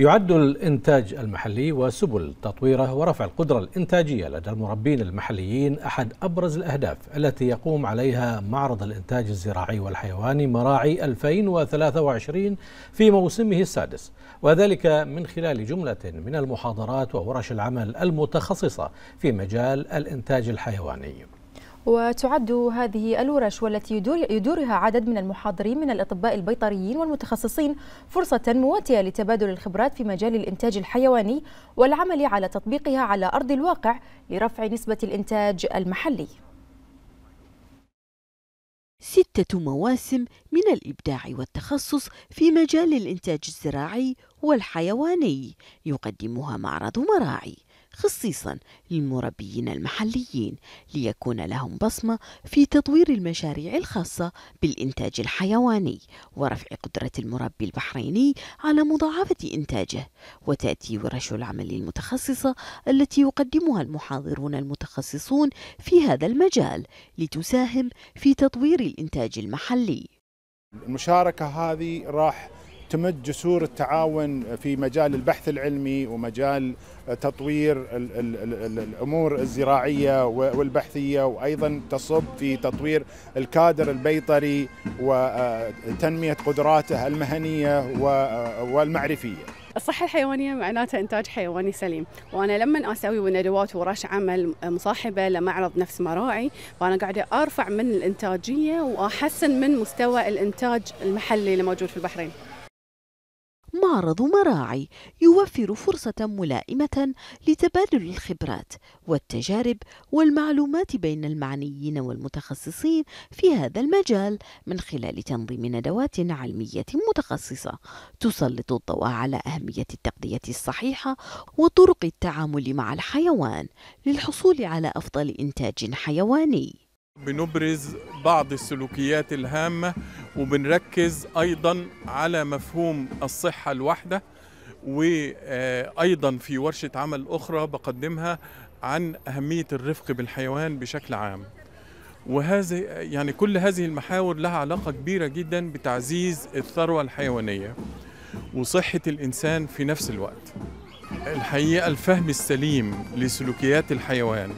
يعد الإنتاج المحلي وسبل تطويره ورفع القدرة الإنتاجية لدى المربين المحليين أحد أبرز الأهداف التي يقوم عليها معرض الإنتاج الزراعي والحيواني مراعي 2023 في موسمه السادس وذلك من خلال جملة من المحاضرات وورش العمل المتخصصة في مجال الإنتاج الحيواني وتعد هذه الورش والتي يدورها عدد من المحاضرين من الأطباء البيطريين والمتخصصين فرصة مواتية لتبادل الخبرات في مجال الإنتاج الحيواني والعمل على تطبيقها على أرض الواقع لرفع نسبة الإنتاج المحلي ستة مواسم من الإبداع والتخصص في مجال الإنتاج الزراعي والحيواني يقدمها معرض مراعي خصيصا للمربيين المحليين ليكون لهم بصمة في تطوير المشاريع الخاصة بالإنتاج الحيواني ورفع قدرة المربي البحريني على مضاعفة إنتاجه وتأتي ورش العمل المتخصصة التي يقدمها المحاضرون المتخصصون في هذا المجال لتساهم في تطوير الإنتاج المحلي المشاركة هذه راح تمد جسور التعاون في مجال البحث العلمي ومجال تطوير الامور الزراعيه والبحثيه وايضا تصب في تطوير الكادر البيطري وتنميه قدراته المهنيه والمعرفيه. الصحة الحيوانية معناتها إنتاج حيواني سليم، وأنا لما أسوي ندوات ورش عمل مصاحبة لمعرض نفس مراعي، فأنا قاعدة أرفع من الإنتاجية وأحسن من مستوى الإنتاج المحلي اللي موجود في البحرين. معرض مراعي يوفر فرصة ملائمة لتبادل الخبرات والتجارب والمعلومات بين المعنيين والمتخصصين في هذا المجال من خلال تنظيم ندوات علمية متخصصة تسلط الضوء على أهمية التغذية الصحيحة وطرق التعامل مع الحيوان للحصول على أفضل إنتاج حيواني. بنبرز بعض السلوكيات الهامة وبنركز أيضا على مفهوم الصحة الواحدة وأيضا في ورشة عمل أخرى بقدمها عن أهمية الرفق بالحيوان بشكل عام وهذه يعني كل هذه المحاور لها علاقة كبيرة جدا بتعزيز الثروة الحيوانية وصحة الإنسان في نفس الوقت الحقيقة الفهم السليم لسلوكيات الحيوان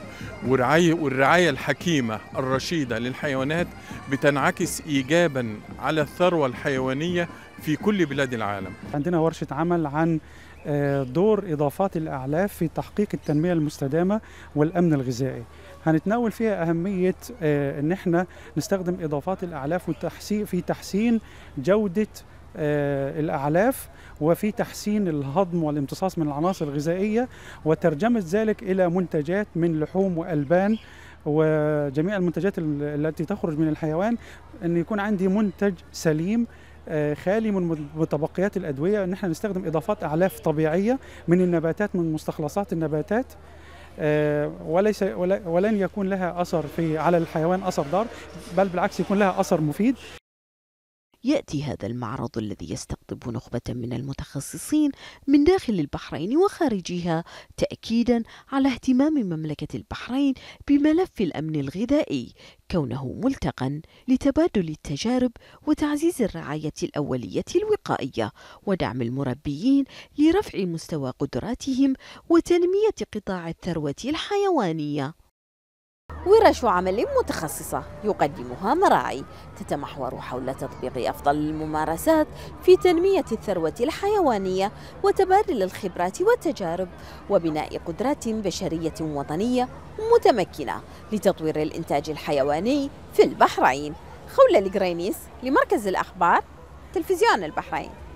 والرعاية الحكيمة الرشيدة للحيوانات بتنعكس إيجابا على الثروة الحيوانية في كل بلاد العالم عندنا ورشة عمل عن آه، دور إضافات الأعلاف في تحقيق التنمية المستدامة والأمن الغذائي هنتناول فيها أهمية آه، أن احنا نستخدم إضافات الأعلاف وتحسين في تحسين جودة آه، الأعلاف وفي تحسين الهضم والامتصاص من العناصر الغذائية وترجمة ذلك إلى منتجات من لحوم وألبان وجميع المنتجات التي تخرج من الحيوان أن يكون عندي منتج سليم آه، خالي من متبقيات الادويه ان احنا نستخدم اضافات اعلاف طبيعيه من النباتات من مستخلصات النباتات آه، وليس ولن يكون لها اثر في على الحيوان اثر ضار بل بالعكس يكون لها اثر مفيد يأتي هذا المعرض الذي يستقطب نخبة من المتخصصين من داخل البحرين وخارجها تأكيدا على اهتمام مملكة البحرين بملف الأمن الغذائي كونه ملتقا لتبادل التجارب وتعزيز الرعاية الأولية الوقائية ودعم المربيين لرفع مستوى قدراتهم وتنمية قطاع الثروة الحيوانية ورش عمل متخصصة يقدمها مراعي تتمحور حول تطبيق أفضل الممارسات في تنمية الثروة الحيوانية وتبادل الخبرات والتجارب وبناء قدرات بشرية وطنية متمكنة لتطوير الإنتاج الحيواني في البحرين خولة القرينيس لمركز الأخبار تلفزيون البحرين